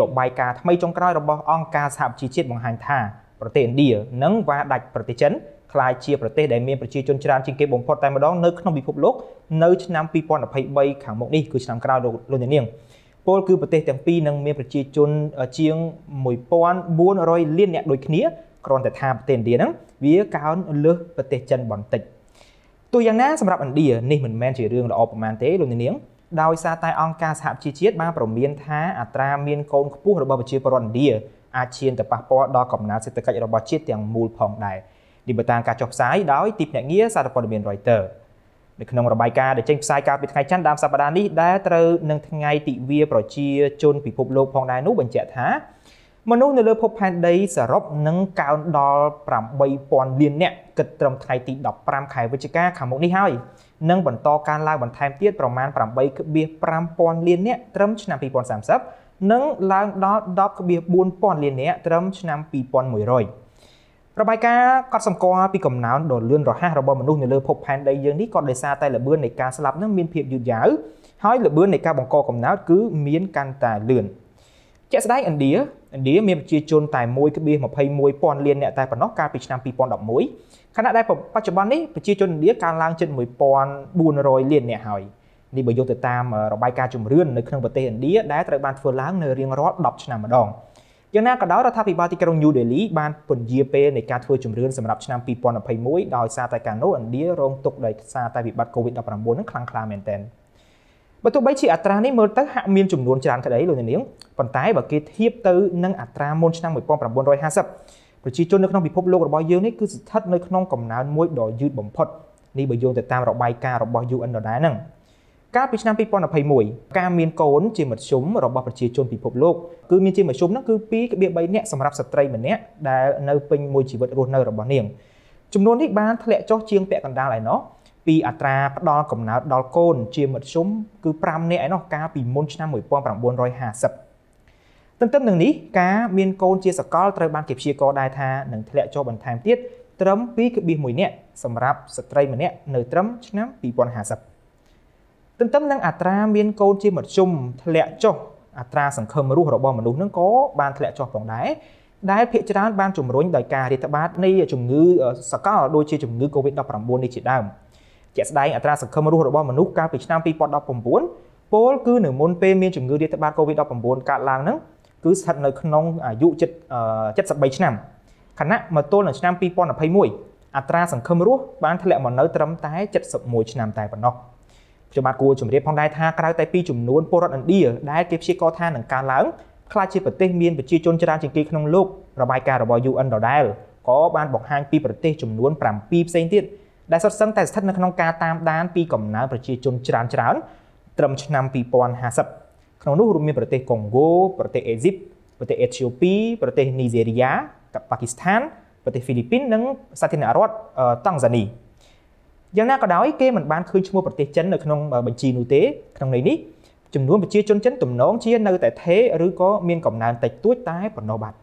របាយការណ៍ថ្មីចុងក្រោយរបស់អង្គការសហប្រជាជាតិបង្ហាញថាប្រទេសឥណ្ឌានឹងវ៉ាដាច់ប្រទេសចិនក្លាយជា ប្រទេសដែលមានប្រជាជនច្រើនជាងគេបំផុតតែម្ដងនៅក្នុងពិភពលោកនៅឆ្នាំ2023ខាងមុខនេះគឺឆ្នាំក្រោយលោកលោកនាង ពលគឺប្រទេសទាំងពីរនឹងមានប្រជាជនជាង1400លានអ្នកដូចគ្នាគ្រាន់តែថាប្រទេសឥណ្ឌាហ្នឹងវាកោនលើសប្រទេសចិនបន្តិចទោះយ៉ាងណាសម្រាប់ឥណ្ឌានេះមិនមែនជារឿងល្អប្រមាណទេលោកនាងដោយសារតែអង្គការសហប្រជាជាតិបានប្រមានថាអត្រាមានកូនខ្ពស់របស់ប្រជាពលរដ្ឋឥណ្ឌាអាចឈានទៅប៉ះពាល់ដល់កំណើនសេដ្ឋកិច្ចរបស់ជាតិទាំងមូលផងដែរនេះបើតាមការចុះផ្សាយដោយទីភ្នាក់ងារសារព័ត៌មាន Reuters នៅក្នុងរបាយការណ៍ដែលចេញផ្សាយកាលពីថ្ងៃច័ន្ទដើមសប្តាហ៍នេះដែលត្រូវនឹងថ្ងៃទិវាប្រជាជនពិភពលោកផងដែរនោះបញ្ជាក់ថាមនុស្សនៅលើភពផែនដីសរុបនឹងកើនដល់8000លាននាក់គិតត្រឹមថ្ងៃទី15ខែវិច្ឆិកាខាងមុខនេះហើយនឹងបន្តកើនឡើងបន្ថែមទៀតប្រមាណ8.5000លាននាក់ត្រឹមឆ្នាំ2030និងឡើងដល់10.4000លាននាក់ត្រឹមឆ្នាំ2100របាយការណ៍កត់សម្គាល់ពីកំណើនដ៏លឿនរហ័សរបស់មនុស្សនៅលើភពផែនដីយើងនេះក៏ដោយសារតែល្បឿននៃការស្លាប់នឹងមានភាពយឺតយ៉ាវហើយល្បឿននៃការបង្កកំណើតគឺមានកាន់តែលឿនជាក់ស្ដែងឥណ្ឌាឥណ្ឌាមានប្រជាជនតែ1.21,000លានអ្នកតែប៉ុណ្ណោះកាលពីឆ្នាំ2011ខណៈដែលបច្ចុប្បន្ននេះប្រជាជនឥណ្ឌាកើនឡើងជិត1,400លានអ្នកហើយនេះបើយោងទៅតាមរបាយការណ៍ជំរឿននៅក្នុងប្រទេសឥណ្ឌាដែលត្រូវបានធ្វើឡើងនៅរៀងរាល់10ឆ្នាំម្ដងយ៉ាងណាក៏ដោយរដ្ឋាភិបាលទីក្រុង New Delhi បានពន្យាពេលនៃការធ្វើជំរឿនសម្រាប់ឆ្នាំ2021ដោយសារតែកាលនោះឥណ្ឌារងទុក្ខដោយសារតែវិបត្តិ COVID-19 នឹងខ្លាំងក្លាមែនទែន។បើទោះបីជាអត្រានេះមើលទៅហាក់មានចំនួនច្រើនក្តីលោកអ្នកនាងប៉ុន្តែបើគេធៀបទៅនឹងអត្រាមុនឆ្នាំ1950ប្រជាជននៅក្នុងពិភពលោករបស់យើងនេះគឺស្ថិតនៅក្នុងកំណើនមួយដ៏យឺតបំផុតនេះបើយោងទៅតាមរបាយការណ៍របស់ UN ដដែលហ្នឹងកាលពីឆ្នាំ2021ការមានកូនជាមធ្យមរបស់ប្រជាជនពិភពលោកគឺមានជាមធ្យមហ្នឹងគឺ2.3នាក់សម្រាប់ស្ត្រីម្នាក់ដែលនៅពេញមួយជីវិតរស់នៅរបស់នាងចំនួននេះបានធ្លាក់ចុះជាងពាក់កណ្ដាលឯណោះពីអត្រាផ្ដល់កំណើតដល់កូនជាមធ្យមគឺ5នាក់ឯណោះកាលពីមុនឆ្នាំ1950ទន្ទឹមនឹងនេះការមានកូនជាសកលត្រូវបានគេព្យាករណ៍ដែរថានឹងធ្លាក់ចុះបន្ថែមទៀតត្រឹម2.1នាក់សម្រាប់ស្ត្រីម្នាក់នៅត្រឹមឆ្នាំ2050ទន្ទឹមនឹងអត្រាមានកូនជាមធ្យមធ្លាក់ចុះអត្រាសង្ឃឹមរស់របស់មនុស្សនឹងក៏បានធ្លាក់ចុះផងដែរដែលភាគច្រើនបានជំរុញដោយការរាតត្បាតនៃជំងឺសកលដូចជាជំងឺ Covid-19 នេះជាដើម។ជាក់ស្ដែងអត្រាសង្ឃឹមរស់របស់មនុស្សកាលពីឆ្នាំ2019ពោលគឺនៅមុនពេលមានជំងឺរាតត្បាត COVID-19 កើតឡើងហ្នឹងគឺស្ថិតនៅក្នុងអាយុ73ឆ្នាំខណៈមកទល់នឹងឆ្នាំ2021អត្រាសង្ឃឹមរស់បានធ្លាក់មកនៅត្រឹមតែ71ឆ្នាំតែប៉ុណ្ណោះខ្ញុំបាទគួរជម្រាបផងដែរថាក្រៅតែពីចំនួនពលរដ្ឋឥណ្ឌាដែលគេព្យាករណ៍ថានឹងកើនឡើងខ្លះជាប្រទេសមានប្រជាជនច្រើនជាងគេក្នុងโลករបាយការណ៍របស់ UN ដដែលក៏បានបង្ហាញពីប្រទេសចំនួន7ផ្សេងទៀតដែលសុទ្ធសឹងតែស្ថិតនៅក្នុង ការតាមដានពីកំណើនប្រជាជនច្រើនច្រើនត្រឹមឆ្នាំ2050ក្នុងនោះរួមមានប្រទេសកុងហ្គោប្រទេសអេស៊ីបប្រទេសអេធីអូពីប្រទេសនីហ្សេរីយ៉ាប៉ាគីស្ថានប្រទេសហ្វីលីពីននិងសាធារណរដ្ឋតង់ហ្សានីយ៉ាងណាក៏ដោយគេមិនបានឃើញឈ្មោះប្រទេសចិននៅក្នុងបញ្ជីនោះទេ ក្នុងន័យនេះចំនួនប្រជាជនចិនទំនងជា នៅតែថេរឬក៏មានកំណើនតិចតួចតែប៉ុណ្ណោះបាទ